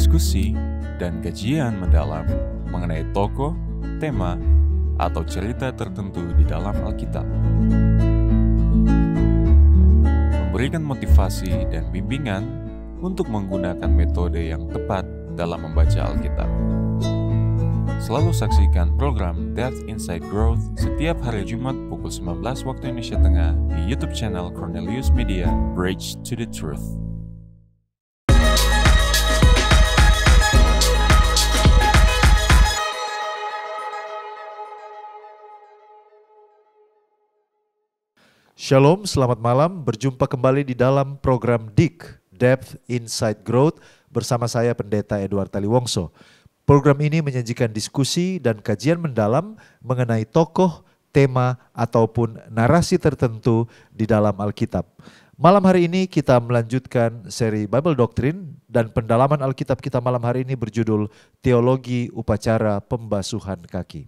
diskusi, dan kajian mendalam mengenai tokoh, tema, atau cerita tertentu di dalam Alkitab. Memberikan motivasi dan bimbingan untuk menggunakan metode yang tepat dalam membaca Alkitab. Selalu saksikan program Depth Inside Growth setiap hari Jumat pukul 19 waktu Indonesia Tengah di YouTube channel Cornelius Media Bridge to the Truth. Shalom, selamat malam. Berjumpa kembali di dalam program DIK, Depth Inside Growth, bersama saya Pendeta Edward Taliwongso. Program ini menyajikan diskusi dan kajian mendalam mengenai tokoh, tema, ataupun narasi tertentu di dalam Alkitab. Malam hari ini kita melanjutkan seri Bible Doctrine dan pendalaman Alkitab kita malam hari ini berjudul Teologi Upacara Pembasuhan Kaki.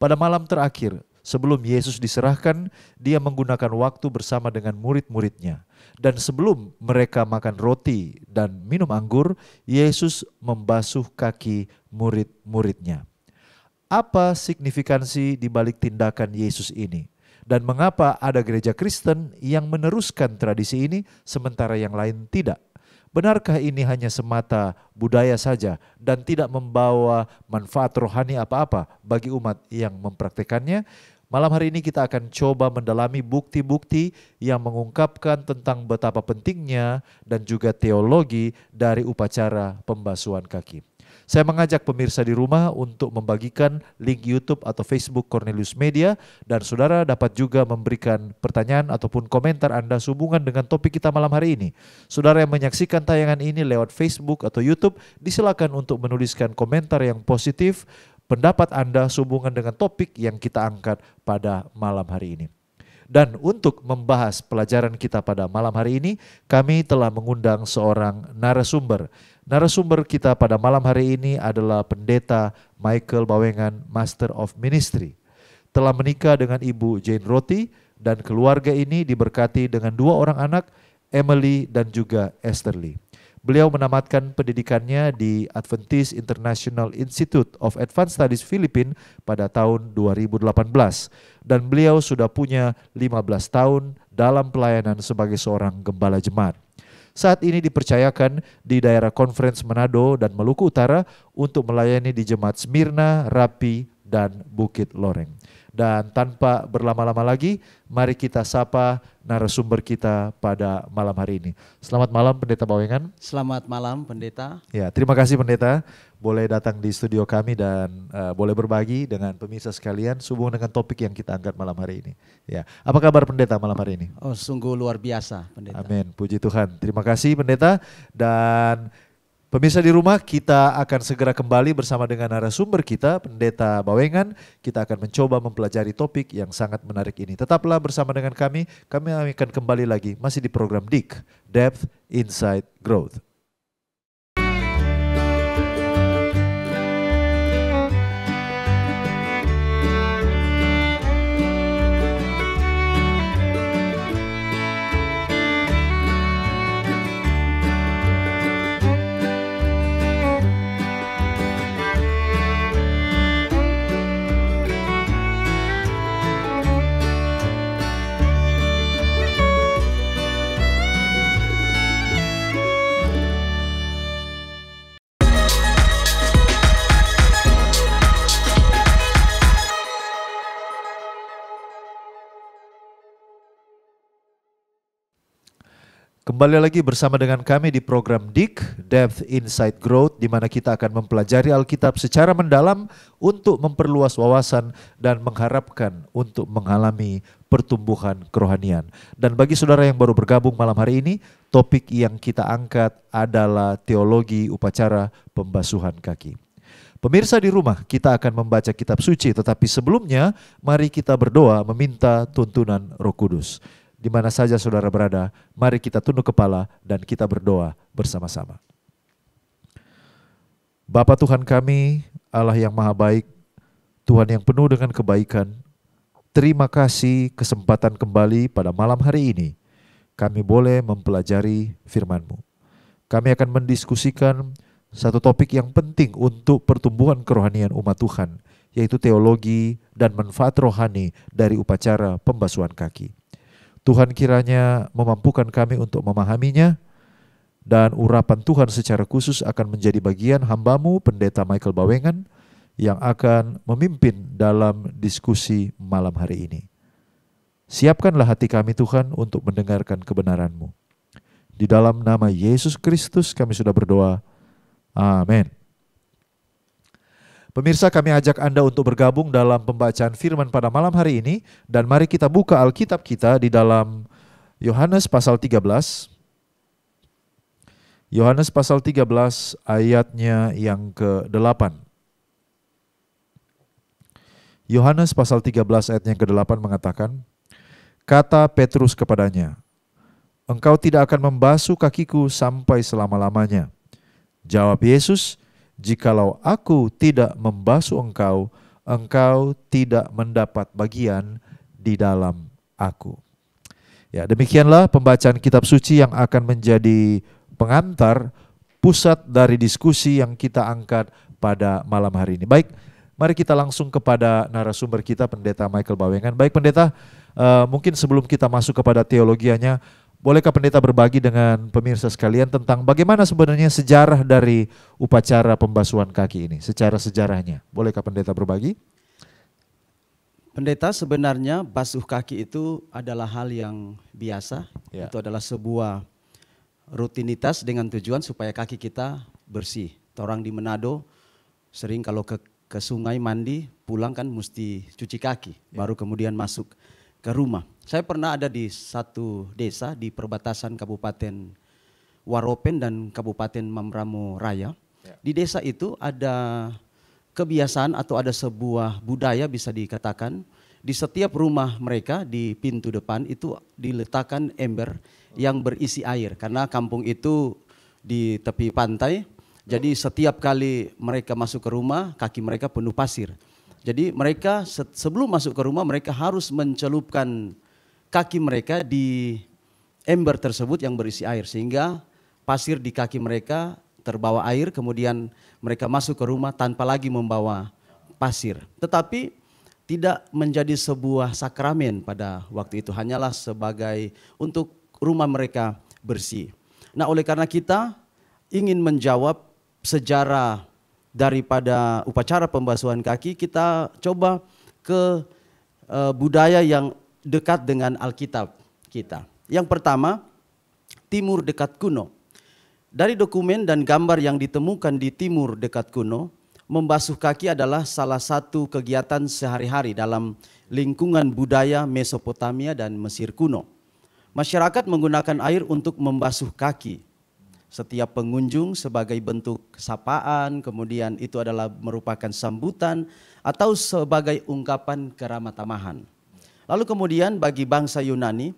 Pada malam terakhir, Sebelum Yesus diserahkan, dia menggunakan waktu bersama dengan murid-muridnya. Dan sebelum mereka makan roti dan minum anggur, Yesus membasuh kaki murid-muridnya. Apa signifikansi di balik tindakan Yesus ini? Dan mengapa ada gereja Kristen yang meneruskan tradisi ini sementara yang lain tidak? Benarkah ini hanya semata budaya saja dan tidak membawa manfaat rohani apa-apa bagi umat yang mempraktekannya? Malam hari ini kita akan coba mendalami bukti-bukti yang mengungkapkan tentang betapa pentingnya dan juga teologi dari upacara pembasuhan kaki. Saya mengajak pemirsa di rumah untuk membagikan link YouTube atau Facebook Cornelius Media dan saudara dapat juga memberikan pertanyaan ataupun komentar Anda sehubungan dengan topik kita malam hari ini. Saudara yang menyaksikan tayangan ini lewat Facebook atau YouTube, disilakan untuk menuliskan komentar yang positif pendapat Anda sehubungan dengan topik yang kita angkat pada malam hari ini. Dan untuk membahas pelajaran kita pada malam hari ini, kami telah mengundang seorang narasumber. Narasumber kita pada malam hari ini adalah pendeta Michael Bawengan, Master of Ministry. Telah menikah dengan Ibu Jane Roti dan keluarga ini diberkati dengan dua orang anak, Emily dan juga Esther Lee. Beliau menamatkan pendidikannya di Adventist International Institute of Advanced Studies Filipina pada tahun 2018 dan beliau sudah punya 15 tahun dalam pelayanan sebagai seorang gembala jemaat. Saat ini dipercayakan di daerah Conference Manado dan Maluku Utara untuk melayani di jemaat Smyrna, Rapi, dan Bukit Loreng. Dan tanpa berlama-lama lagi, mari kita sapa narasumber kita pada malam hari ini. Selamat malam Pendeta Bawengan. Selamat malam Pendeta. Ya, terima kasih Pendeta boleh datang di studio kami dan uh, boleh berbagi dengan pemirsa sekalian sehubung dengan topik yang kita angkat malam hari ini. Ya, apa kabar Pendeta malam hari ini? Oh, sungguh luar biasa Pendeta. Amin. Puji Tuhan. Terima kasih Pendeta dan Pemirsa di rumah, kita akan segera kembali bersama dengan narasumber kita, Pendeta Bawengan. Kita akan mencoba mempelajari topik yang sangat menarik ini. Tetaplah bersama dengan kami, kami akan kembali lagi masih di program DIK, Depth Insight Growth. Kembali lagi bersama dengan kami di program DIK, Depth Insight Growth, di mana kita akan mempelajari Alkitab secara mendalam untuk memperluas wawasan dan mengharapkan untuk mengalami pertumbuhan kerohanian. Dan bagi saudara yang baru bergabung malam hari ini, topik yang kita angkat adalah teologi upacara pembasuhan kaki. Pemirsa di rumah, kita akan membaca kitab suci, tetapi sebelumnya mari kita berdoa meminta tuntunan Roh Kudus di mana saja saudara berada, mari kita tunduk kepala dan kita berdoa bersama-sama. Bapa Tuhan kami, Allah yang maha baik, Tuhan yang penuh dengan kebaikan, terima kasih kesempatan kembali pada malam hari ini. Kami boleh mempelajari firman-Mu. Kami akan mendiskusikan satu topik yang penting untuk pertumbuhan kerohanian umat Tuhan, yaitu teologi dan manfaat rohani dari upacara pembasuhan kaki. Tuhan kiranya memampukan kami untuk memahaminya dan urapan Tuhan secara khusus akan menjadi bagian hambamu pendeta Michael Bawengan yang akan memimpin dalam diskusi malam hari ini. Siapkanlah hati kami Tuhan untuk mendengarkan kebenaranmu Di dalam nama Yesus Kristus kami sudah berdoa. Amin. Pemirsa kami ajak Anda untuk bergabung dalam pembacaan firman pada malam hari ini dan mari kita buka Alkitab kita di dalam Yohanes pasal 13. Yohanes pasal 13 ayatnya yang ke-8. Yohanes pasal 13 ayat yang ke-8 mengatakan, Kata Petrus kepadanya, Engkau tidak akan membasuh kakiku sampai selama-lamanya. Jawab Yesus, Jikalau aku tidak membasuh engkau, engkau tidak mendapat bagian di dalam aku. Ya, demikianlah pembacaan kitab suci yang akan menjadi pengantar pusat dari diskusi yang kita angkat pada malam hari ini. Baik, mari kita langsung kepada narasumber kita Pendeta Michael Bawengan. Baik Pendeta, uh, mungkin sebelum kita masuk kepada teologianya, Bolehkah pendeta berbagi dengan pemirsa sekalian tentang bagaimana sebenarnya sejarah dari upacara pembasuhan kaki ini, secara sejarahnya? Bolehkah pendeta berbagi? Pendeta sebenarnya basuh kaki itu adalah hal yang biasa, ya. itu adalah sebuah rutinitas dengan tujuan supaya kaki kita bersih. Orang di Manado sering kalau ke ke sungai mandi, pulang kan mesti cuci kaki, ya. baru kemudian masuk ke rumah. Saya pernah ada di satu desa di perbatasan Kabupaten Waropen dan Kabupaten Mamramo Raya. Ya. Di desa itu ada kebiasaan atau ada sebuah budaya bisa dikatakan di setiap rumah mereka di pintu depan itu diletakkan ember yang berisi air karena kampung itu di tepi pantai. Jadi setiap kali mereka masuk ke rumah kaki mereka penuh pasir. Jadi mereka sebelum masuk ke rumah mereka harus mencelupkan kaki mereka di ember tersebut yang berisi air sehingga pasir di kaki mereka terbawa air kemudian mereka masuk ke rumah tanpa lagi membawa pasir. Tetapi tidak menjadi sebuah sakramen pada waktu itu hanyalah sebagai untuk rumah mereka bersih. Nah, oleh karena kita ingin menjawab sejarah daripada upacara pembasuhan kaki, kita coba ke eh, budaya yang dekat dengan Alkitab kita. Yang pertama, timur dekat kuno. Dari dokumen dan gambar yang ditemukan di timur dekat kuno, membasuh kaki adalah salah satu kegiatan sehari-hari dalam lingkungan budaya Mesopotamia dan Mesir kuno. Masyarakat menggunakan air untuk membasuh kaki. Setiap pengunjung sebagai bentuk sapaan, kemudian itu adalah merupakan sambutan atau sebagai ungkapan keramatamahan. Lalu kemudian bagi bangsa Yunani,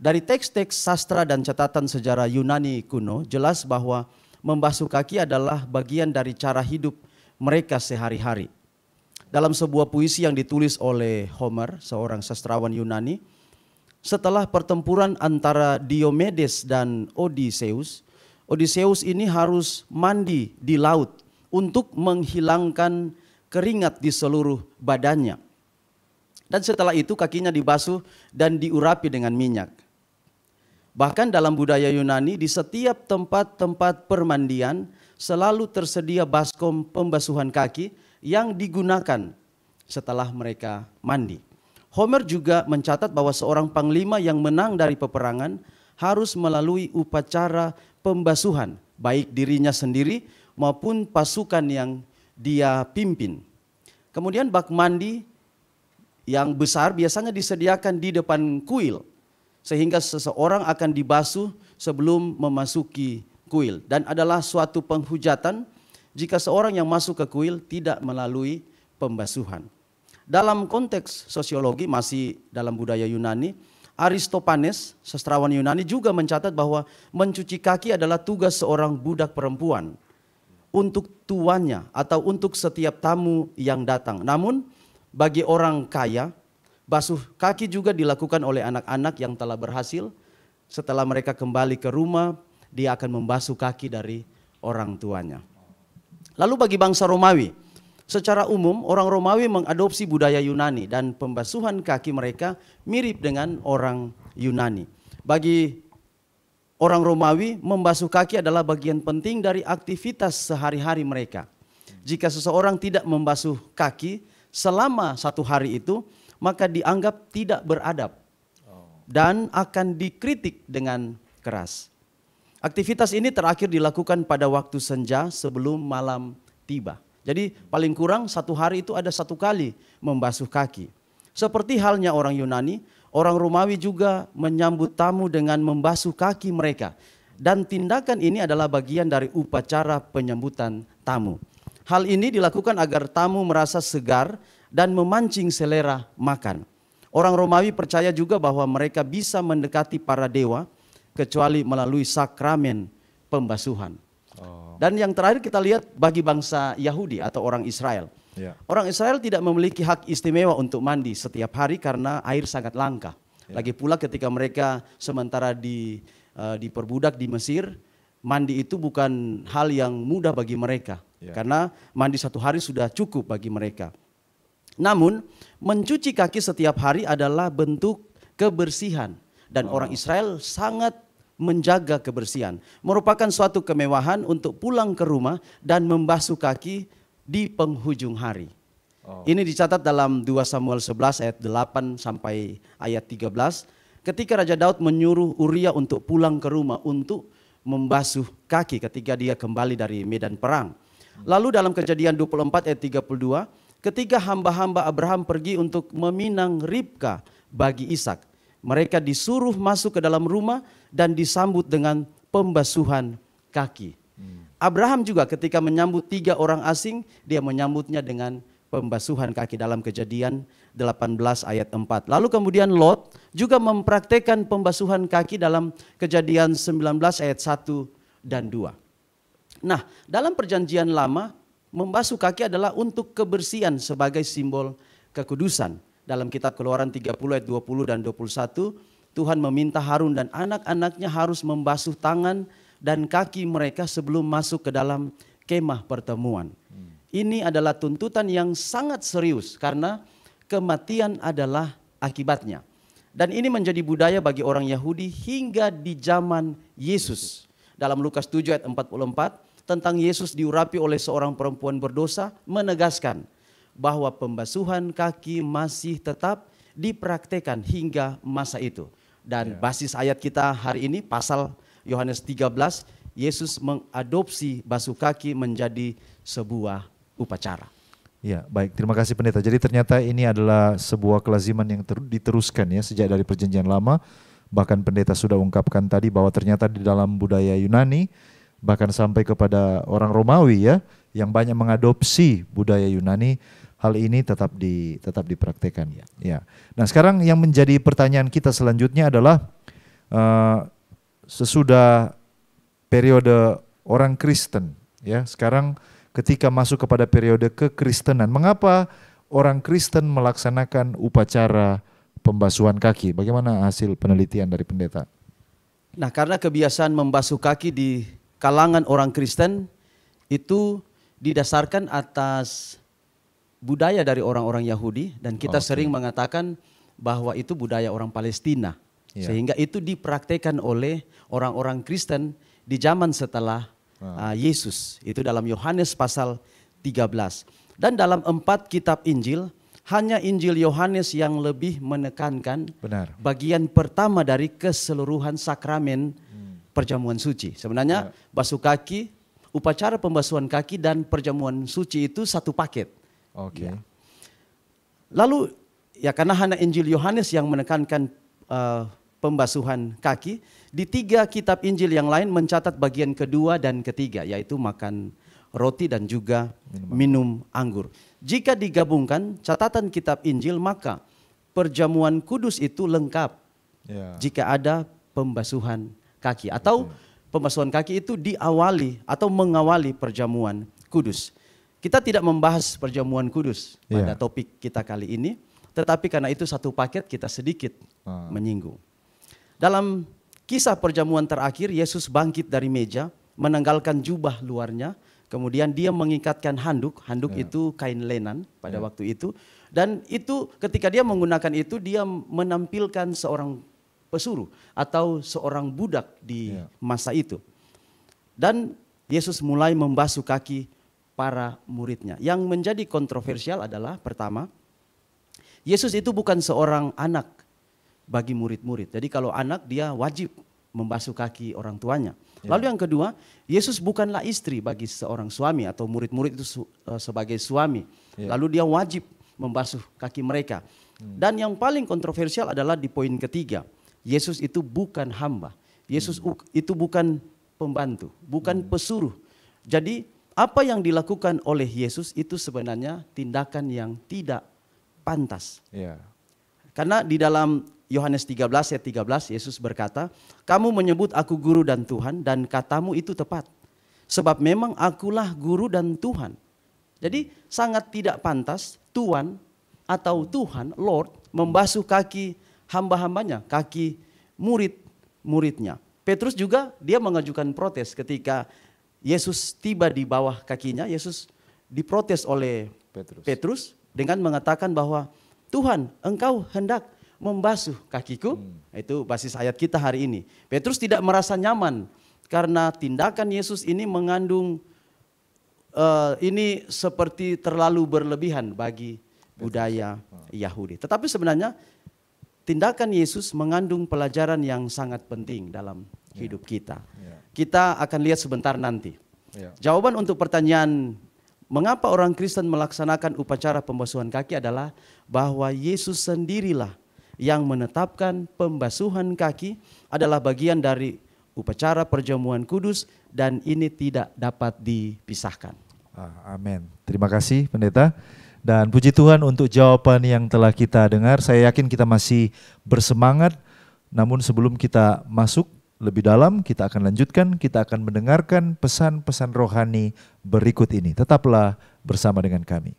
dari teks-teks sastra dan catatan sejarah Yunani kuno jelas bahwa membasuh kaki adalah bagian dari cara hidup mereka sehari-hari. Dalam sebuah puisi yang ditulis oleh Homer, seorang sastrawan Yunani, setelah pertempuran antara Diomedes dan Odysseus, Odysseus ini harus mandi di laut untuk menghilangkan keringat di seluruh badannya dan setelah itu kakinya dibasuh dan diurapi dengan minyak. Bahkan dalam budaya Yunani di setiap tempat-tempat permandian selalu tersedia baskom pembasuhan kaki yang digunakan setelah mereka mandi. Homer juga mencatat bahwa seorang panglima yang menang dari peperangan harus melalui upacara pembasuhan baik dirinya sendiri maupun pasukan yang dia pimpin. Kemudian bak mandi yang besar biasanya disediakan di depan kuil sehingga seseorang akan dibasuh sebelum memasuki kuil dan adalah suatu penghujatan jika seorang yang masuk ke kuil tidak melalui pembasuhan. Dalam konteks sosiologi masih dalam budaya Yunani, Aristopanes, sastrawan Yunani juga mencatat bahwa mencuci kaki adalah tugas seorang budak perempuan untuk tuannya atau untuk setiap tamu yang datang. Namun bagi orang kaya, basuh kaki juga dilakukan oleh anak-anak yang telah berhasil. Setelah mereka kembali ke rumah, dia akan membasuh kaki dari orang tuanya. Lalu bagi bangsa Romawi, secara umum orang Romawi mengadopsi budaya Yunani dan pembasuhan kaki mereka mirip dengan orang Yunani. Bagi orang Romawi, membasuh kaki adalah bagian penting dari aktivitas sehari-hari mereka. Jika seseorang tidak membasuh kaki, selama satu hari itu, maka dianggap tidak beradab dan akan dikritik dengan keras. Aktivitas ini terakhir dilakukan pada waktu senja sebelum malam tiba. Jadi paling kurang satu hari itu ada satu kali membasuh kaki. Seperti halnya orang Yunani, orang Romawi juga menyambut tamu dengan membasuh kaki mereka. Dan tindakan ini adalah bagian dari upacara penyambutan tamu. Hal ini dilakukan agar tamu merasa segar dan memancing selera makan. Orang Romawi percaya juga bahwa mereka bisa mendekati para dewa kecuali melalui sakramen pembasuhan. Oh. Dan yang terakhir kita lihat bagi bangsa Yahudi atau orang Israel. Yeah. Orang Israel tidak memiliki hak istimewa untuk mandi setiap hari karena air sangat langka. Yeah. Lagi pula ketika mereka sementara di uh, diperbudak di Mesir, mandi itu bukan hal yang mudah bagi mereka. Ya. Karena mandi satu hari sudah cukup bagi mereka. Namun, mencuci kaki setiap hari adalah bentuk kebersihan dan oh. orang Israel sangat menjaga kebersihan. Merupakan suatu kemewahan untuk pulang ke rumah dan membasuh kaki di penghujung hari. Oh. Ini dicatat dalam 2 Samuel 11 ayat 8 sampai ayat 13 ketika Raja Daud menyuruh Uria untuk pulang ke rumah untuk membasuh kaki ketika dia kembali dari medan perang. Lalu dalam kejadian 24 ayat 32, ketika hamba-hamba Abraham pergi untuk meminang Ribka bagi Ishak, mereka disuruh masuk ke dalam rumah dan disambut dengan pembasuhan kaki. Abraham juga ketika menyambut tiga orang asing, dia menyambutnya dengan pembasuhan kaki dalam kejadian 18 ayat 4. Lalu kemudian Lot juga mempraktekkan pembasuhan kaki dalam kejadian 19 ayat 1 dan 2. Nah, dalam perjanjian lama membasuh kaki adalah untuk kebersihan sebagai simbol kekudusan. Dalam kitab Keluaran 30 ayat 20 dan 21, Tuhan meminta Harun dan anak-anaknya harus membasuh tangan dan kaki mereka sebelum masuk ke dalam kemah pertemuan. Hmm. Ini adalah tuntutan yang sangat serius karena kematian adalah akibatnya. Dan ini menjadi budaya bagi orang Yahudi hingga di zaman Yesus. Dalam Lukas 7 ayat 44, tentang Yesus diurapi oleh seorang perempuan berdosa menegaskan bahwa pembasuhan kaki masih tetap dipraktekan hingga masa itu. Dan ya. basis ayat kita hari ini pasal Yohanes 13 Yesus mengadopsi basuh kaki menjadi sebuah upacara. Ya, baik. Terima kasih pendeta. Jadi ternyata ini adalah sebuah kelaziman yang diteruskan ya sejak dari perjanjian lama. Bahkan pendeta sudah ungkapkan tadi bahwa ternyata di dalam budaya Yunani bahkan sampai kepada orang Romawi ya yang banyak mengadopsi budaya Yunani hal ini tetap di tetap dipraktekkan ya. ya. Nah, sekarang yang menjadi pertanyaan kita selanjutnya adalah uh, sesudah periode orang Kristen ya, sekarang ketika masuk kepada periode kekristenan, mengapa orang Kristen melaksanakan upacara pembasuhan kaki? Bagaimana hasil penelitian dari pendeta? Nah, karena kebiasaan membasuh kaki di kalangan orang Kristen itu didasarkan atas budaya dari orang-orang Yahudi dan kita okay. sering mengatakan bahwa itu budaya orang Palestina. Yeah. Sehingga itu dipraktekkan oleh orang-orang Kristen di zaman setelah wow. uh, ah. ah, Yesus. Itu dalam Yohanes pasal 13. Dan dalam empat kitab Injil, hanya Injil Yohanes yang lebih menekankan Benar. bagian pertama dari keseluruhan sakramen perjamuan suci. Sebenarnya ya. basuh kaki, upacara pembasuhan kaki dan perjamuan suci itu satu paket. Oke. Okay. Ya. Lalu ya karena hana Injil Yohanes yang menekankan uh, pembasuhan kaki, di tiga kitab Injil yang lain mencatat bagian kedua dan ketiga yaitu makan roti dan juga minum anggur. Jika digabungkan catatan kitab Injil maka perjamuan kudus itu lengkap. Ya. Jika ada pembasuhan kaki atau pembasuhan kaki itu diawali atau mengawali perjamuan kudus. Kita tidak membahas perjamuan kudus pada yeah. topik kita kali ini, tetapi karena itu satu paket kita sedikit hmm. menyinggung. Dalam kisah perjamuan terakhir Yesus bangkit dari meja, menanggalkan jubah luarnya, Kemudian dia mengikatkan handuk, handuk yeah. itu kain lenan pada yeah. waktu itu. Dan itu ketika dia menggunakan itu dia menampilkan seorang pesuruh atau seorang budak di ya. masa itu. Dan Yesus mulai membasuh kaki para muridnya. Yang menjadi kontroversial adalah pertama, Yesus itu bukan seorang anak bagi murid-murid. Jadi kalau anak dia wajib membasuh kaki orang tuanya. Ya. Lalu yang kedua, Yesus bukanlah istri bagi seorang suami atau murid-murid itu eh, sebagai suami. Ya. Lalu dia wajib membasuh kaki mereka. Hmm. Dan yang paling kontroversial adalah di poin ketiga. Yesus itu bukan hamba. Yesus hmm. itu bukan pembantu, bukan hmm. pesuruh. Jadi apa yang dilakukan oleh Yesus itu sebenarnya tindakan yang tidak pantas. Yeah. Karena di dalam Yohanes 13 ayat 13 Yesus berkata, "Kamu menyebut aku guru dan Tuhan dan katamu itu tepat. Sebab memang akulah guru dan Tuhan." Jadi sangat tidak pantas Tuhan atau Tuhan Lord membasuh kaki hamba-hambanya, kaki murid-muridnya. Petrus juga dia mengajukan protes ketika Yesus tiba di bawah kakinya, Yesus diprotes oleh Petrus, Petrus dengan mengatakan bahwa Tuhan, engkau hendak membasuh kakiku. Hmm. Nah, itu basis ayat kita hari ini. Petrus tidak merasa nyaman karena tindakan Yesus ini mengandung uh, ini seperti terlalu berlebihan bagi budaya hmm. Yahudi. Tetapi sebenarnya tindakan Yesus mengandung pelajaran yang sangat penting dalam yeah. hidup kita. Yeah. Kita akan lihat sebentar nanti. Yeah. Jawaban untuk pertanyaan mengapa orang Kristen melaksanakan upacara pembasuhan kaki adalah bahwa Yesus sendirilah yang menetapkan pembasuhan kaki adalah bagian dari upacara perjamuan kudus dan ini tidak dapat dipisahkan. Ah, amin. Terima kasih pendeta. Dan puji Tuhan untuk jawaban yang telah kita dengar. Saya yakin kita masih bersemangat. Namun sebelum kita masuk lebih dalam, kita akan lanjutkan, kita akan mendengarkan pesan-pesan rohani berikut ini. Tetaplah bersama dengan kami.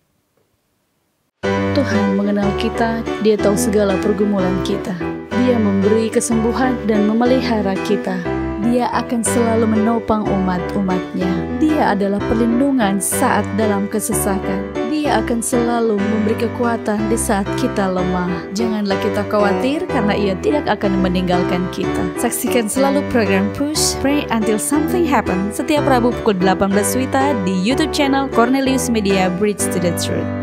Tuhan mengenal kita, Dia tahu segala pergumulan kita. Dia memberi kesembuhan dan memelihara kita. Dia akan selalu menopang umat-umatnya. Dia adalah perlindungan saat dalam kesesakan. Dia akan selalu memberi kekuatan di saat kita lemah. Janganlah kita khawatir karena ia tidak akan meninggalkan kita. Saksikan selalu program Push, Pray Until Something Happens setiap Rabu pukul 18 Wita di YouTube channel Cornelius Media Bridge to the Truth.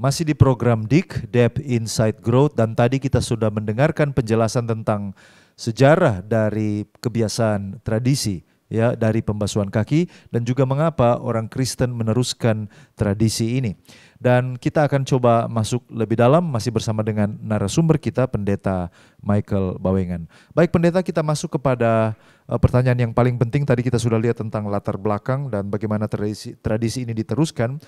Masih di program DIK, Deep Insight Growth, dan tadi kita sudah mendengarkan penjelasan tentang sejarah dari kebiasaan tradisi ya dari pembasuhan kaki dan juga mengapa orang Kristen meneruskan tradisi ini. Dan kita akan coba masuk lebih dalam masih bersama dengan narasumber kita Pendeta Michael Bawengan. Baik Pendeta kita masuk kepada Eh, pertanyaan yang paling penting tadi kita sudah lihat tentang latar belakang dan bagaimana tradisi, tradisi ini diteruskan.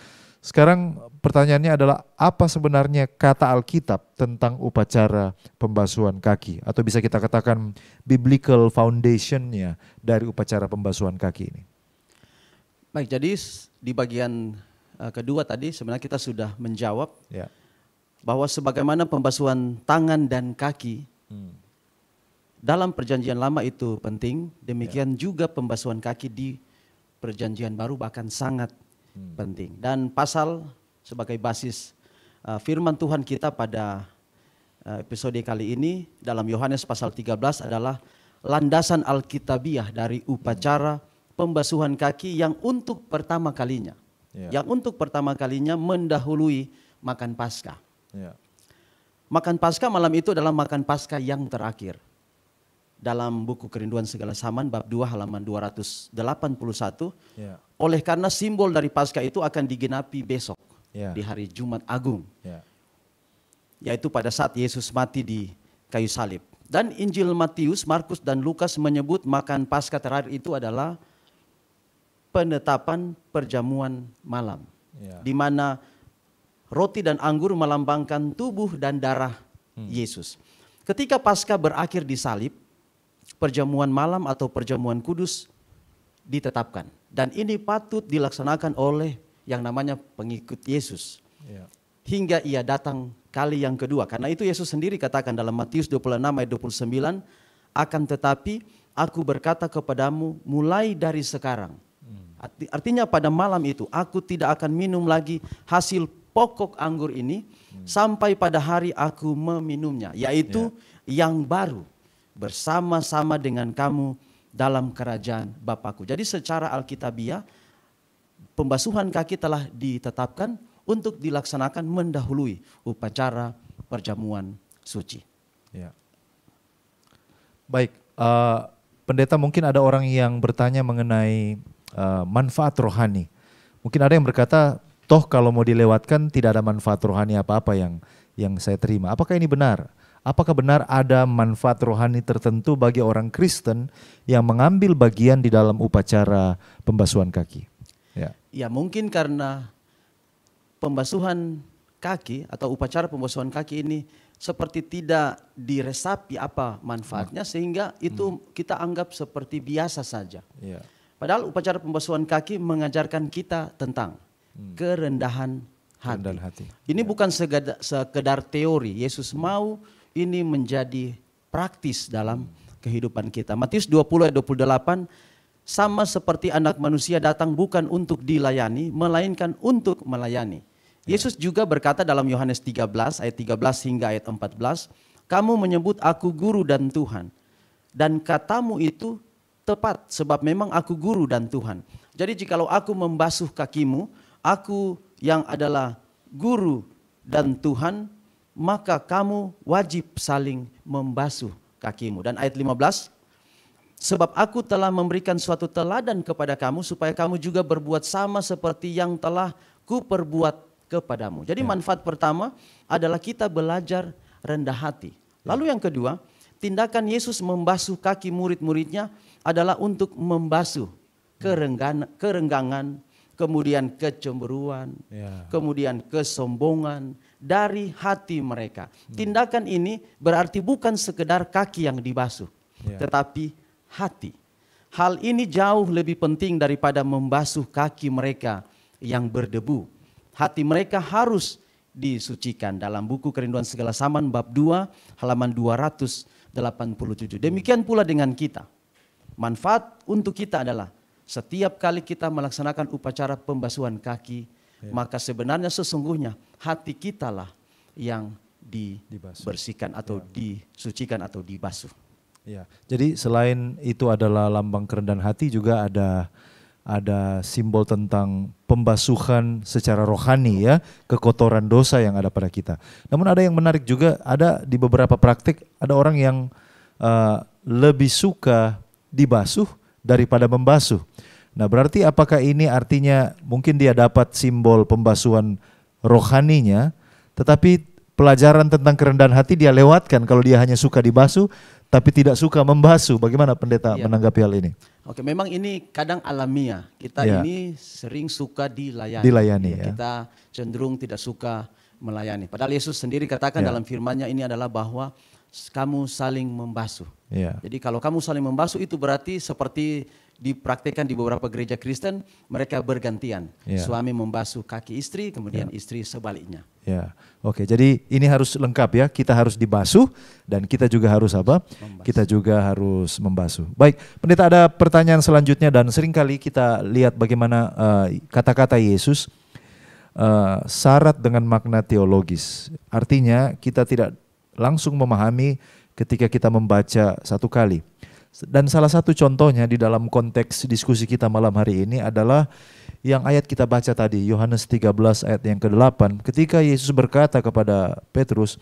Sekarang pertanyaannya adalah apa sebenarnya kata Alkitab tentang upacara pembasuhan kaki atau bisa kita katakan biblical foundationnya dari upacara pembasuhan kaki ini. Baik, jadi di bagian eh, kedua tadi sebenarnya kita sudah menjawab ya. bahwa sebagaimana pembasuhan tangan dan kaki hmm dalam perjanjian lama itu penting, demikian ya. juga pembasuhan kaki di perjanjian baru bahkan sangat hmm. penting. Dan pasal sebagai basis uh, firman Tuhan kita pada uh, episode kali ini dalam Yohanes pasal 13 adalah landasan alkitabiah dari upacara hmm. pembasuhan kaki yang untuk pertama kalinya. Yeah. Yang untuk pertama kalinya mendahului makan Paskah. Yeah. Makan Paskah malam itu adalah makan Paskah yang terakhir dalam buku Kerinduan Segala zaman bab 2 halaman 281. Yeah. Oleh karena simbol dari Paskah itu akan digenapi besok yeah. di hari Jumat Agung. Yeah. Yaitu pada saat Yesus mati di kayu salib. Dan Injil Matius, Markus dan Lukas menyebut makan Paskah terakhir itu adalah penetapan perjamuan malam. Yeah. Di mana roti dan anggur melambangkan tubuh dan darah hmm. Yesus. Ketika Paskah berakhir di salib, perjamuan malam atau perjamuan kudus ditetapkan. Dan ini patut dilaksanakan oleh yang namanya pengikut Yesus. Ya. Hingga ia datang kali yang kedua. Karena itu Yesus sendiri katakan dalam Matius 26 ayat 29, akan tetapi aku berkata kepadamu mulai dari sekarang. Hmm. Artinya pada malam itu aku tidak akan minum lagi hasil pokok anggur ini hmm. sampai pada hari aku meminumnya, yaitu ya. yang baru bersama-sama dengan kamu dalam kerajaan Bapakku. Jadi secara Alkitabiah pembasuhan kaki telah ditetapkan untuk dilaksanakan mendahului upacara perjamuan suci. Ya. Baik, uh, pendeta mungkin ada orang yang bertanya mengenai uh, manfaat rohani. Mungkin ada yang berkata, toh kalau mau dilewatkan tidak ada manfaat rohani apa-apa yang yang saya terima. Apakah ini benar? Apakah benar ada manfaat rohani tertentu bagi orang Kristen yang mengambil bagian di dalam upacara pembasuhan kaki? Ya, ya mungkin karena pembasuhan kaki atau upacara pembasuhan kaki ini seperti tidak diresapi apa manfaatnya sehingga itu hmm. kita anggap seperti biasa saja. Ya. Padahal upacara pembasuhan kaki mengajarkan kita tentang hmm. kerendahan hati. Kerendahan hati. Ini ya. bukan sekedar, sekedar teori. Yesus hmm. mau ini menjadi praktis dalam kehidupan kita. Matius 20 ayat 28 sama seperti anak manusia datang bukan untuk dilayani melainkan untuk melayani. Yesus juga berkata dalam Yohanes 13 ayat 13 hingga ayat 14, "Kamu menyebut aku guru dan Tuhan dan katamu itu tepat sebab memang aku guru dan Tuhan." Jadi jikalau aku membasuh kakimu, aku yang adalah guru dan Tuhan maka kamu wajib saling membasuh kakimu. Dan ayat 15, sebab aku telah memberikan suatu teladan kepada kamu supaya kamu juga berbuat sama seperti yang telah kuperbuat kepadamu. Jadi ya. manfaat pertama adalah kita belajar rendah hati. Lalu yang kedua, tindakan Yesus membasuh kaki murid-muridnya adalah untuk membasuh kerenggan, kerenggangan, kemudian kecemburuan, ya. kemudian kesombongan, dari hati mereka. Tindakan ini berarti bukan sekedar kaki yang dibasuh, yeah. tetapi hati. Hal ini jauh lebih penting daripada membasuh kaki mereka yang berdebu. Hati mereka harus disucikan dalam buku Kerinduan Segala Saman bab 2 halaman 287. Demikian pula dengan kita. Manfaat untuk kita adalah setiap kali kita melaksanakan upacara pembasuhan kaki Ya. Maka sebenarnya sesungguhnya hati kita lah yang dibersihkan atau ya. disucikan atau dibasuh. Ya, jadi selain itu adalah lambang kerendahan hati juga ada ada simbol tentang pembasuhan secara rohani ya, kekotoran dosa yang ada pada kita. Namun ada yang menarik juga, ada di beberapa praktik ada orang yang uh, lebih suka dibasuh daripada membasuh. Nah, berarti apakah ini artinya mungkin dia dapat simbol pembasuhan rohaninya, tetapi pelajaran tentang kerendahan hati dia lewatkan kalau dia hanya suka dibasuh tapi tidak suka membasuh. Bagaimana pendeta ya. menanggapi hal ini? Oke, memang ini kadang alamiah. Kita ya. ini sering suka dilayani. Dilayani ya, ya. Kita cenderung tidak suka melayani. Padahal Yesus sendiri katakan ya. dalam firman-Nya ini adalah bahwa kamu saling membasuh. Ya. Jadi kalau kamu saling membasuh itu berarti seperti dipraktikkan di beberapa gereja Kristen, mereka bergantian. Yeah. Suami membasuh kaki istri, kemudian yeah. istri sebaliknya. Ya, oke. Jadi ini harus lengkap ya. Kita harus dibasuh dan kita juga harus apa? Membasuh. Kita juga harus membasuh. Baik, pendeta ada pertanyaan selanjutnya dan seringkali kita lihat bagaimana eh, kata-kata uh, Yesus uh, syarat dengan makna teologis. Artinya kita tidak langsung memahami ketika kita membaca satu kali. Dan salah satu contohnya di dalam konteks diskusi kita malam hari ini adalah yang ayat kita baca tadi, Yohanes 13 ayat yang ke-8. Ketika Yesus berkata kepada Petrus,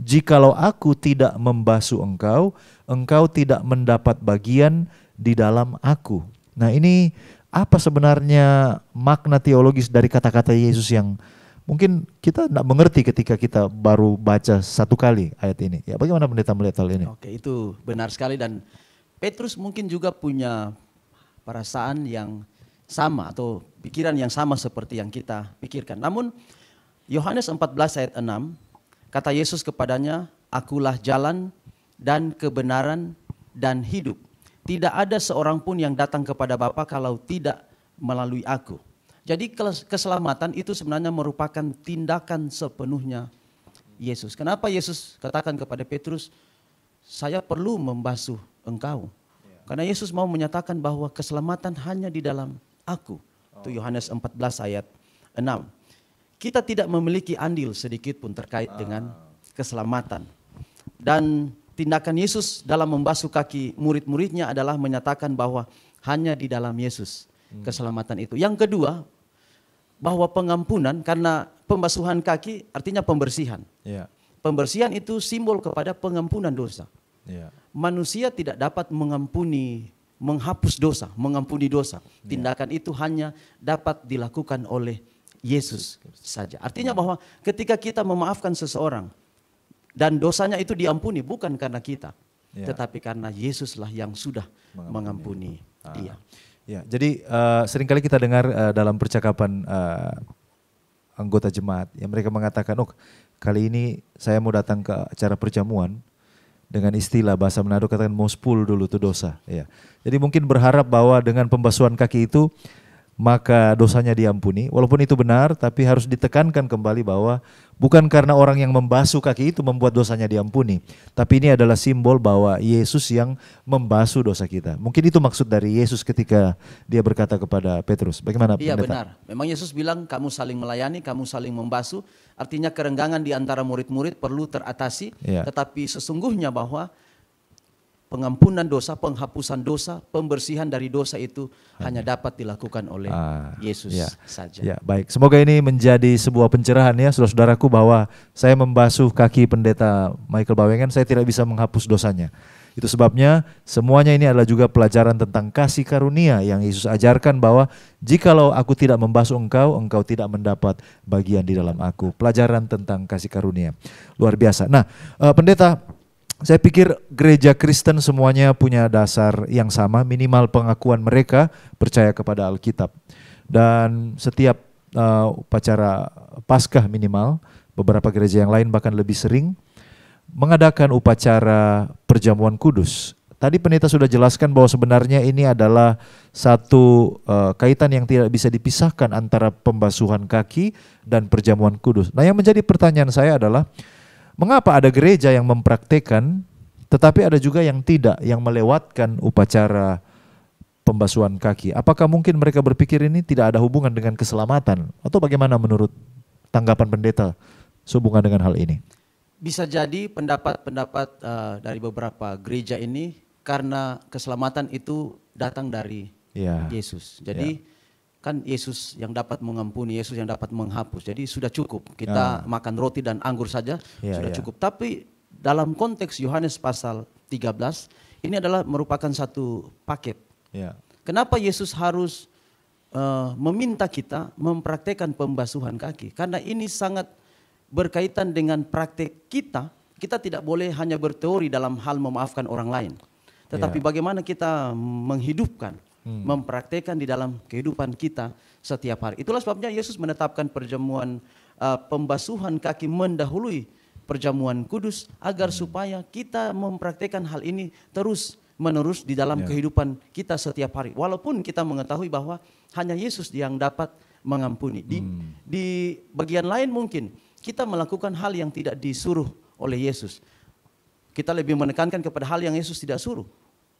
Jikalau aku tidak membasu engkau, engkau tidak mendapat bagian di dalam aku. Nah ini apa sebenarnya makna teologis dari kata-kata Yesus yang mungkin kita tidak mengerti ketika kita baru baca satu kali ayat ini. Ya bagaimana pendeta melihat hal ini? Oke itu benar sekali dan Petrus mungkin juga punya perasaan yang sama atau pikiran yang sama seperti yang kita pikirkan. Namun Yohanes 14 ayat 6 kata Yesus kepadanya, "Akulah jalan dan kebenaran dan hidup. Tidak ada seorang pun yang datang kepada Bapa kalau tidak melalui aku." Jadi keselamatan itu sebenarnya merupakan tindakan sepenuhnya Yesus. Kenapa Yesus katakan kepada Petrus, "Saya perlu membasuh engkau. Karena Yesus mau menyatakan bahwa keselamatan hanya di dalam aku. Itu oh. Yohanes 14 ayat 6. Kita tidak memiliki andil sedikit pun terkait dengan ah. keselamatan. Dan tindakan Yesus dalam membasuh kaki murid-muridnya adalah menyatakan bahwa hanya di dalam Yesus hmm. keselamatan itu. Yang kedua, bahwa pengampunan karena pembasuhan kaki artinya pembersihan. Ya. Pembersihan itu simbol kepada pengampunan dosa. Ya manusia tidak dapat mengampuni, menghapus dosa, mengampuni dosa. Ya. Tindakan itu hanya dapat dilakukan oleh Yesus saja. Artinya ya. bahwa ketika kita memaafkan seseorang dan dosanya itu diampuni bukan karena kita, ya. tetapi karena Yesuslah yang sudah mengampuni, mengampuni dia. Ah. Ya, jadi uh, seringkali kita dengar uh, dalam percakapan uh, anggota jemaat yang mereka mengatakan, "Oh, kali ini saya mau datang ke acara perjamuan, dengan istilah bahasa Manado katakan mospul dulu itu dosa. Ya. Jadi mungkin berharap bahwa dengan pembasuhan kaki itu maka dosanya diampuni. Walaupun itu benar, tapi harus ditekankan kembali bahwa bukan karena orang yang membasuh kaki itu membuat dosanya diampuni, tapi ini adalah simbol bahwa Yesus yang membasuh dosa kita. Mungkin itu maksud dari Yesus ketika dia berkata kepada Petrus. Bagaimana? Iya pendeta? benar. Memang Yesus bilang kamu saling melayani, kamu saling membasuh. Artinya kerenggangan di antara murid-murid perlu teratasi. Ya. Tetapi sesungguhnya bahwa pengampunan dosa, penghapusan dosa, pembersihan dari dosa itu Amin. hanya dapat dilakukan oleh ah, Yesus ya, saja. Ya, baik. Semoga ini menjadi sebuah pencerahan ya saudara-saudaraku bahwa saya membasuh kaki pendeta Michael Bawengan saya tidak bisa menghapus dosanya. Itu sebabnya semuanya ini adalah juga pelajaran tentang kasih karunia yang Yesus ajarkan bahwa jikalau aku tidak membasuh engkau, engkau tidak mendapat bagian di dalam aku. Pelajaran tentang kasih karunia. Luar biasa. Nah, eh, pendeta saya pikir gereja Kristen semuanya punya dasar yang sama, minimal pengakuan mereka percaya kepada Alkitab. Dan setiap uh, upacara Paskah minimal, beberapa gereja yang lain bahkan lebih sering mengadakan upacara perjamuan kudus. Tadi pendeta sudah jelaskan bahwa sebenarnya ini adalah satu uh, kaitan yang tidak bisa dipisahkan antara pembasuhan kaki dan perjamuan kudus. Nah, yang menjadi pertanyaan saya adalah Mengapa ada gereja yang mempraktekkan, tetapi ada juga yang tidak, yang melewatkan upacara pembasuhan kaki? Apakah mungkin mereka berpikir ini tidak ada hubungan dengan keselamatan? Atau bagaimana menurut tanggapan pendeta sehubungan dengan hal ini? Bisa jadi pendapat-pendapat uh, dari beberapa gereja ini karena keselamatan itu datang dari ya. Yesus. Jadi ya kan Yesus yang dapat mengampuni, Yesus yang dapat menghapus. Jadi sudah cukup kita ah. makan roti dan anggur saja yeah, sudah yeah. cukup. Tapi dalam konteks Yohanes pasal 13 ini adalah merupakan satu paket. Yeah. Kenapa Yesus harus uh, meminta kita mempraktekkan pembasuhan kaki? Karena ini sangat berkaitan dengan praktek kita. Kita tidak boleh hanya berteori dalam hal memaafkan orang lain, tetapi yeah. bagaimana kita menghidupkan hmm. mempraktekkan di dalam kehidupan kita setiap hari. Itulah sebabnya Yesus menetapkan perjamuan uh, pembasuhan kaki mendahului perjamuan kudus agar hmm. supaya kita mempraktekkan hal ini terus menerus di dalam yeah. kehidupan kita setiap hari. Walaupun kita mengetahui bahwa hanya Yesus yang dapat mengampuni. Di hmm. di bagian lain mungkin kita melakukan hal yang tidak disuruh oleh Yesus. Kita lebih menekankan kepada hal yang Yesus tidak suruh.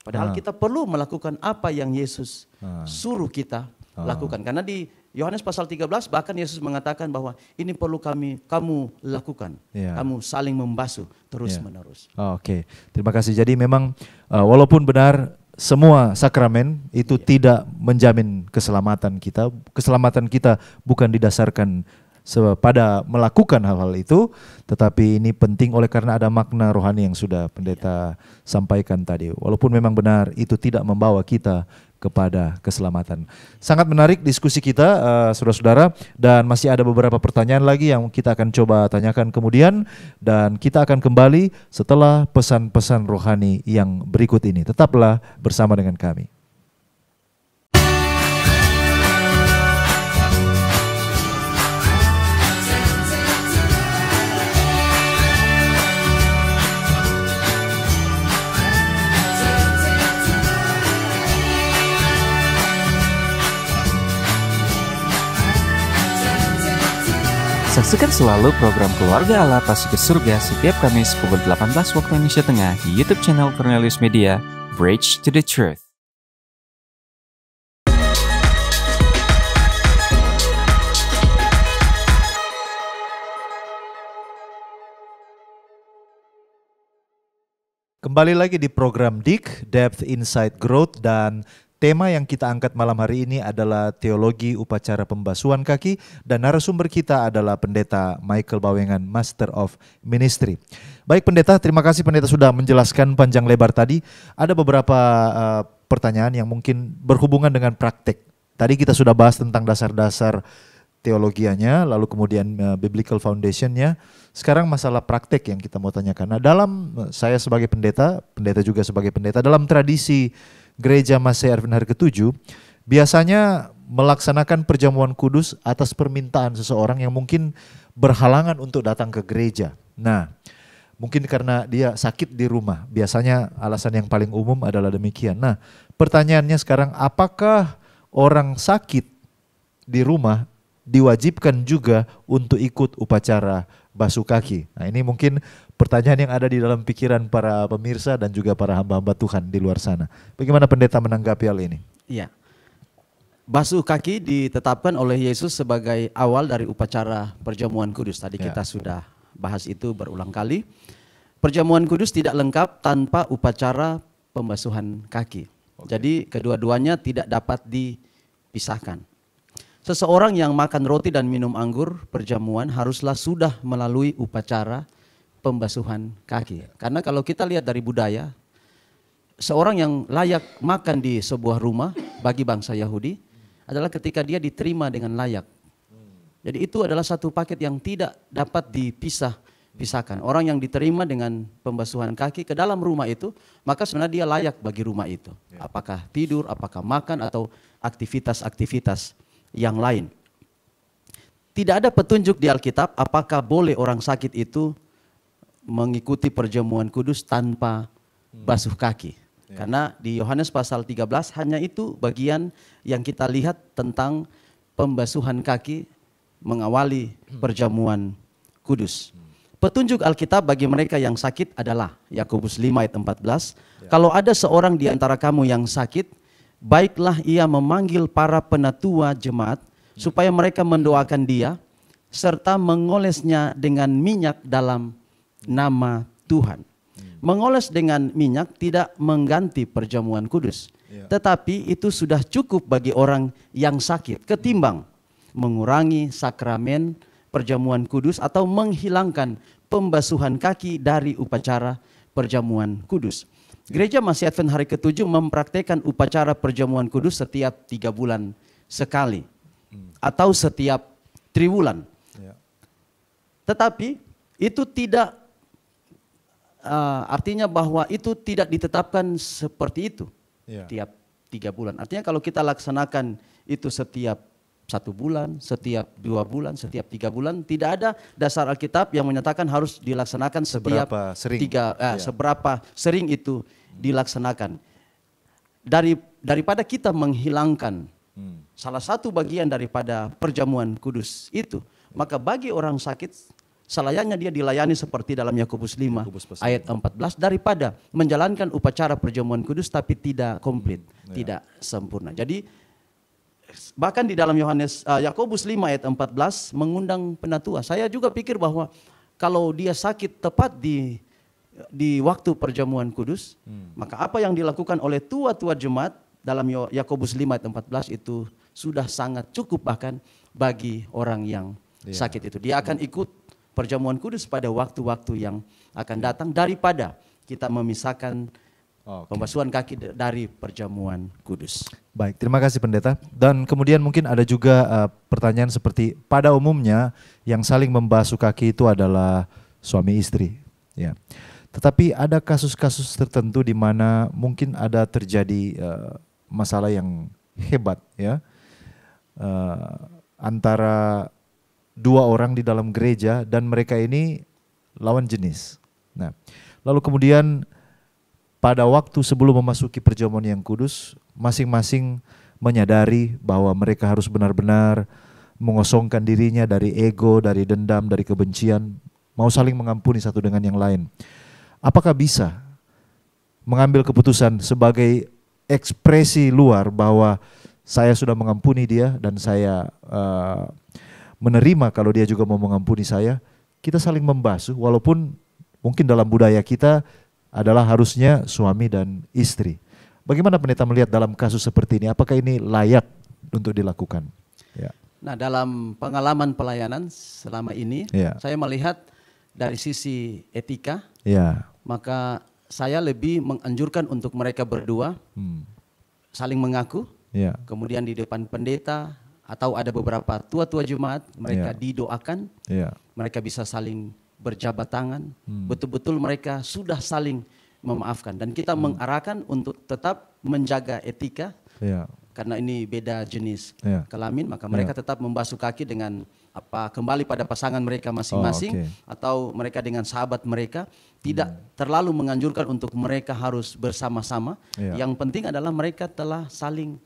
Padahal ah. kita perlu melakukan apa yang Yesus ah. suruh kita ah. lakukan. Karena di Yohanes pasal 13 bahkan Yesus mengatakan bahwa ini perlu kami kamu lakukan. Yeah. Kamu saling membasuh terus-menerus. Ya. Yeah. Oh, Oke. Okay. Terima kasih. Jadi memang uh, walaupun benar semua sakramen itu yeah. tidak menjamin keselamatan kita. Keselamatan kita bukan didasarkan pada melakukan hal-hal itu, tetapi ini penting oleh karena ada makna rohani yang sudah pendeta sampaikan tadi. Walaupun memang benar itu tidak membawa kita kepada keselamatan. Sangat menarik diskusi kita, saudara eh, saudara-saudara, dan masih ada beberapa pertanyaan lagi yang kita akan coba tanyakan kemudian, dan kita akan kembali setelah pesan-pesan rohani yang berikut ini. Tetaplah bersama dengan kami. Saksikan selalu program Keluarga Allah Pasti ke Surga setiap Kamis pukul 18 waktu Indonesia Tengah di YouTube channel Cornelius Media, Bridge to the Truth. Kembali lagi di program DIK, Depth Insight Growth dan Tema yang kita angkat malam hari ini adalah teologi upacara pembasuhan kaki dan narasumber kita adalah pendeta Michael Bawengan, Master of Ministry. Baik pendeta, terima kasih pendeta sudah menjelaskan panjang lebar tadi. Ada beberapa uh, pertanyaan yang mungkin berhubungan dengan praktek. Tadi kita sudah bahas tentang dasar-dasar teologianya, lalu kemudian uh, biblical foundationnya. Sekarang masalah praktek yang kita mau tanyakan. Nah, dalam eh, saya sebagai pendeta, pendeta juga sebagai pendeta, dalam tradisi Gereja Masih Benar ke-7 biasanya melaksanakan perjamuan kudus atas permintaan seseorang yang mungkin berhalangan untuk datang ke gereja. Nah, mungkin karena dia sakit di rumah. Biasanya alasan yang paling umum adalah demikian. Nah, pertanyaannya sekarang apakah orang sakit di rumah diwajibkan juga untuk ikut upacara basuh kaki. Nah, ini mungkin pertanyaan yang ada di dalam pikiran para pemirsa dan juga para hamba-hamba Tuhan di luar sana. Bagaimana pendeta menanggapi hal ini? Iya. Basuh kaki ditetapkan oleh Yesus sebagai awal dari upacara perjamuan kudus. Tadi ya. kita sudah bahas itu berulang kali. Perjamuan kudus tidak lengkap tanpa upacara pembasuhan kaki. Okay. Jadi kedua-duanya tidak dapat dipisahkan. Seseorang yang makan roti dan minum anggur perjamuan haruslah sudah melalui upacara pembasuhan kaki. Karena kalau kita lihat dari budaya, seorang yang layak makan di sebuah rumah bagi bangsa Yahudi adalah ketika dia diterima dengan layak. Jadi itu adalah satu paket yang tidak dapat dipisah pisahkan. Orang yang diterima dengan pembasuhan kaki ke dalam rumah itu, maka sebenarnya dia layak bagi rumah itu. Ya. Apakah tidur, apakah makan atau aktivitas-aktivitas yang lain. Tidak ada petunjuk di Alkitab apakah boleh orang sakit itu mengikuti perjamuan kudus tanpa hmm. basuh kaki. Ya. Karena di Yohanes pasal 13 hanya itu bagian yang kita lihat tentang pembasuhan kaki mengawali hmm. perjamuan kudus. Hmm. Petunjuk Alkitab bagi mereka yang sakit adalah Yakobus 5 ayat 14. Ya. Kalau ada seorang di antara kamu yang sakit, baiklah ia memanggil para penatua jemaat supaya mereka mendoakan dia serta mengolesnya dengan minyak dalam nama Tuhan. Hmm. Mengoles dengan minyak tidak mengganti perjamuan kudus, ya. tetapi itu sudah cukup bagi orang yang sakit ketimbang mengurangi sakramen perjamuan kudus atau menghilangkan pembasuhan kaki dari upacara perjamuan kudus. Gereja masih Advent hari ketujuh mempraktekkan upacara perjamuan kudus setiap tiga bulan sekali hmm. atau setiap triwulan. Ya. Tetapi itu tidak uh, artinya bahwa itu tidak ditetapkan seperti itu yeah. tiap tiga bulan. Artinya kalau kita laksanakan itu setiap satu bulan, setiap dua bulan, setiap tiga bulan, tidak ada dasar Alkitab yang menyatakan harus dilaksanakan setiap seberapa sering. tiga eh, yeah. seberapa sering itu dilaksanakan. Dari daripada kita menghilangkan hmm. salah satu bagian daripada perjamuan kudus itu, maka bagi orang sakit selayaknya dia dilayani seperti dalam Yakobus 5 Yakobus ayat 14 daripada menjalankan upacara perjamuan kudus tapi tidak komplit, hmm. tidak sempurna. Jadi bahkan di dalam Yohanes uh, Yakobus 5 ayat 14 mengundang penatua. Saya juga pikir bahwa kalau dia sakit tepat di di waktu perjamuan kudus, hmm. maka apa yang dilakukan oleh tua-tua jemaat dalam Yakobus 5 ayat 14 itu sudah sangat cukup bahkan bagi orang yang iya. sakit itu. Dia akan ikut perjamuan kudus pada waktu-waktu yang akan datang daripada kita memisahkan okay. pembasuhan kaki dari perjamuan kudus. Baik, terima kasih pendeta. Dan kemudian mungkin ada juga uh, pertanyaan seperti pada umumnya yang saling membasuh kaki itu adalah suami istri, ya. Tetapi ada kasus-kasus tertentu di mana mungkin ada terjadi uh, masalah yang hebat ya uh, antara dua orang di dalam gereja dan mereka ini lawan jenis. Nah, lalu kemudian pada waktu sebelum memasuki perjamuan yang kudus, masing-masing menyadari bahwa mereka harus benar-benar mengosongkan dirinya dari ego, dari dendam, dari kebencian, mau saling mengampuni satu dengan yang lain. Apakah bisa mengambil keputusan sebagai ekspresi luar bahwa saya sudah mengampuni dia dan saya uh, menerima kalau dia juga mau mengampuni saya, kita saling membasuh walaupun mungkin dalam budaya kita adalah harusnya suami dan istri. Bagaimana pendeta melihat dalam kasus seperti ini? Apakah ini layak untuk dilakukan? Ya. Nah, dalam pengalaman pelayanan selama ini, ya. saya melihat dari sisi etika, ya. maka saya lebih menganjurkan untuk mereka berdua hmm. saling mengaku, ya. kemudian di depan pendeta, atau ada beberapa tua-tua jemaat mereka yeah. didoakan, yeah. mereka bisa saling berjabat tangan, betul hmm. betul-betul mereka sudah saling memaafkan dan kita hmm. mengarahkan untuk tetap menjaga etika yeah. karena ini beda jenis yeah. kelamin maka iya. mereka yeah. tetap membasuh kaki dengan apa kembali pada pasangan mereka masing-masing oh, okay. atau mereka dengan sahabat mereka tidak hmm. terlalu menganjurkan untuk mereka harus bersama-sama yeah. yang penting adalah mereka telah saling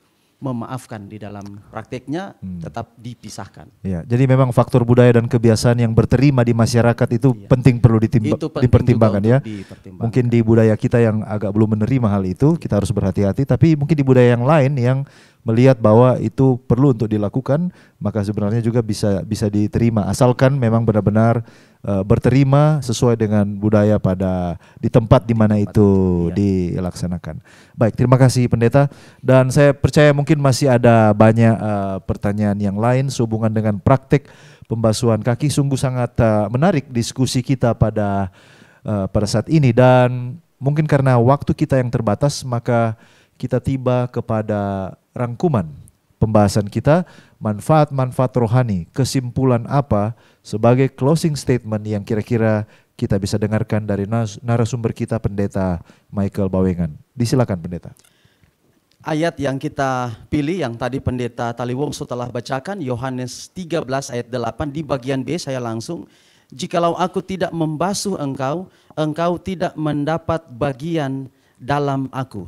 memaafkan di dalam prakteknya hmm. tetap dipisahkan. Ya, jadi memang faktor budaya dan kebiasaan yang berterima di masyarakat itu ya. penting perlu itu penting dipertimbangkan ya. Dipertimbangkan. Mungkin di budaya kita yang agak belum menerima hal itu, kita harus berhati-hati. Tapi mungkin di budaya yang lain yang melihat bahwa itu perlu untuk dilakukan, maka sebenarnya juga bisa bisa diterima asalkan memang benar-benar uh, berterima sesuai dengan budaya pada di tempat di mana itu iya. dilaksanakan. Baik, terima kasih pendeta dan saya percaya mungkin masih ada banyak uh, pertanyaan yang lain sehubungan dengan praktik pembasuhan kaki sungguh sangat uh, menarik diskusi kita pada uh, pada saat ini dan mungkin karena waktu kita yang terbatas maka kita tiba kepada rangkuman pembahasan kita manfaat-manfaat rohani, kesimpulan apa sebagai closing statement yang kira-kira kita bisa dengarkan dari narasumber kita pendeta Michael Bawengan. Disilakan pendeta. Ayat yang kita pilih yang tadi pendeta Taliwong setelah bacakan Yohanes 13 ayat 8 di bagian B saya langsung Jikalau aku tidak membasuh engkau, engkau tidak mendapat bagian dalam aku.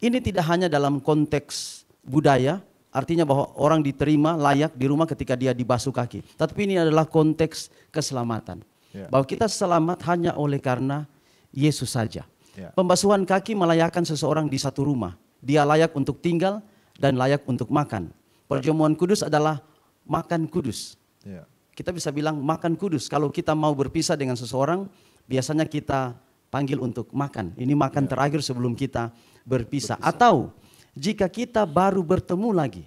Ini tidak hanya dalam konteks budaya, artinya bahwa orang diterima layak di rumah ketika dia dibasuh kaki. Tapi ini adalah konteks keselamatan. Yeah. Bahwa kita selamat hanya oleh karena Yesus saja. Yeah. Pembasuhan kaki melayakkan seseorang di satu rumah. Dia layak untuk tinggal dan layak untuk makan. Perjamuan kudus adalah makan kudus. Yeah. Kita bisa bilang makan kudus. Kalau kita mau berpisah dengan seseorang, biasanya kita panggil untuk makan. Ini makan yeah. terakhir sebelum kita berpisah. berpisah. Atau jika kita baru bertemu lagi,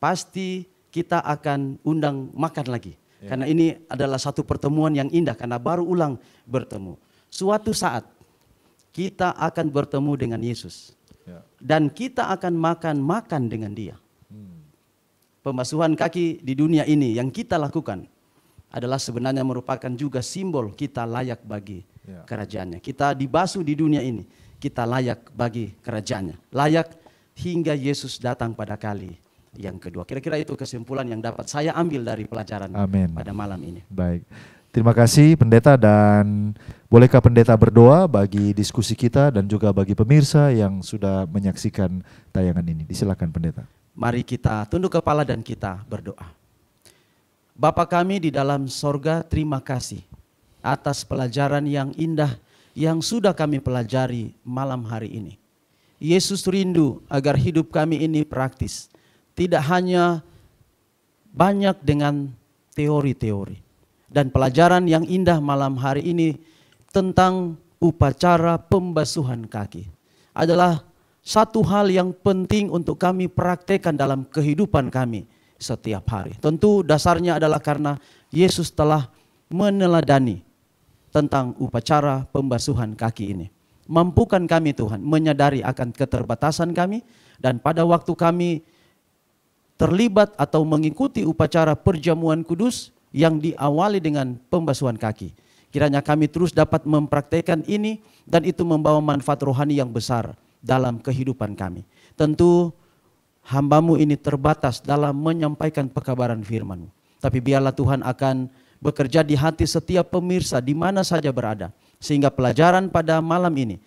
pasti kita akan undang makan lagi. Ya. Karena ini adalah satu pertemuan yang indah karena baru ulang bertemu. Suatu saat kita akan bertemu dengan Yesus. Ya. Dan kita akan makan-makan dengan dia. Hmm. Pembasuhan kaki di dunia ini yang kita lakukan adalah sebenarnya merupakan juga simbol kita layak bagi ya. kerajaannya. Kita dibasuh di dunia ini, kita layak bagi kerajaannya. Layak hingga Yesus datang pada kali yang kedua. Kira-kira itu kesimpulan yang dapat saya ambil dari pelajaran Amen. pada malam ini. Baik. Terima kasih pendeta dan bolehkah pendeta berdoa bagi diskusi kita dan juga bagi pemirsa yang sudah menyaksikan tayangan ini. Disilakan pendeta. Mari kita tunduk kepala dan kita berdoa. Bapa kami di dalam sorga terima kasih atas pelajaran yang indah yang sudah kami pelajari malam hari ini. Yesus rindu agar hidup kami ini praktis. Tidak hanya banyak dengan teori-teori. Dan pelajaran yang indah malam hari ini tentang upacara pembasuhan kaki adalah satu hal yang penting untuk kami praktekkan dalam kehidupan kami setiap hari. Tentu dasarnya adalah karena Yesus telah meneladani tentang upacara pembasuhan kaki ini. Mampukan kami Tuhan menyadari akan keterbatasan kami dan pada waktu kami terlibat atau mengikuti upacara perjamuan kudus yang diawali dengan pembasuhan kaki. Kiranya kami terus dapat mempraktekkan ini dan itu membawa manfaat rohani yang besar dalam kehidupan kami. Tentu hambamu ini terbatas dalam menyampaikan pekabaran FirmanMu Tapi biarlah Tuhan akan bekerja di hati setiap pemirsa di mana saja berada sehingga pelajaran pada malam ini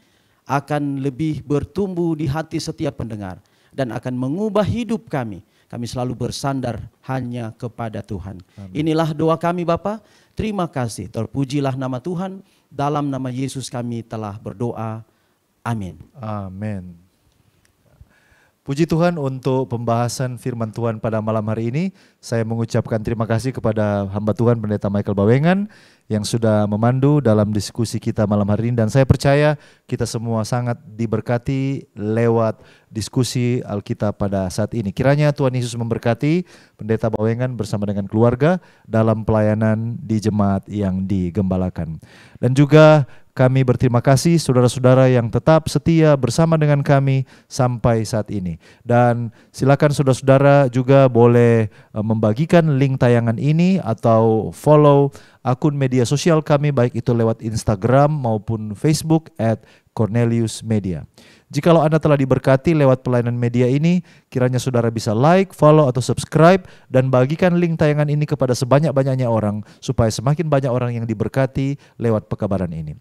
akan lebih bertumbuh di hati setiap pendengar dan akan mengubah hidup kami. Kami selalu bersandar hanya kepada Tuhan. Amin. Inilah doa kami Bapa. Terima kasih. Terpujilah nama Tuhan. Dalam nama Yesus kami telah berdoa. Amin. Amin. Puji Tuhan untuk pembahasan firman Tuhan pada malam hari ini. Saya mengucapkan terima kasih kepada hamba Tuhan Pendeta Michael Bawengan yang sudah memandu dalam diskusi kita malam hari ini dan saya percaya kita semua sangat diberkati lewat diskusi Alkitab pada saat ini. Kiranya Tuhan Yesus memberkati Pendeta Bawengan bersama dengan keluarga dalam pelayanan di jemaat yang digembalakan. Dan juga kami berterima kasih saudara-saudara yang tetap setia bersama dengan kami sampai saat ini. Dan silakan saudara-saudara juga boleh eh, membagikan link tayangan ini atau follow akun media sosial kami baik itu lewat Instagram maupun Facebook at Cornelius Media. Jikalau Anda telah diberkati lewat pelayanan media ini, kiranya saudara bisa like, follow, atau subscribe, dan bagikan link tayangan ini kepada sebanyak-banyaknya orang, supaya semakin banyak orang yang diberkati lewat pekabaran ini.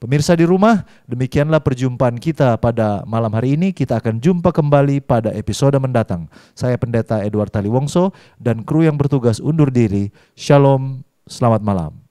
Pemirsa di rumah, demikianlah perjumpaan kita pada malam hari ini. Kita akan jumpa kembali pada episode mendatang. Saya Pendeta Edward Taliwongso dan kru yang bertugas undur diri. Shalom Selamat malam.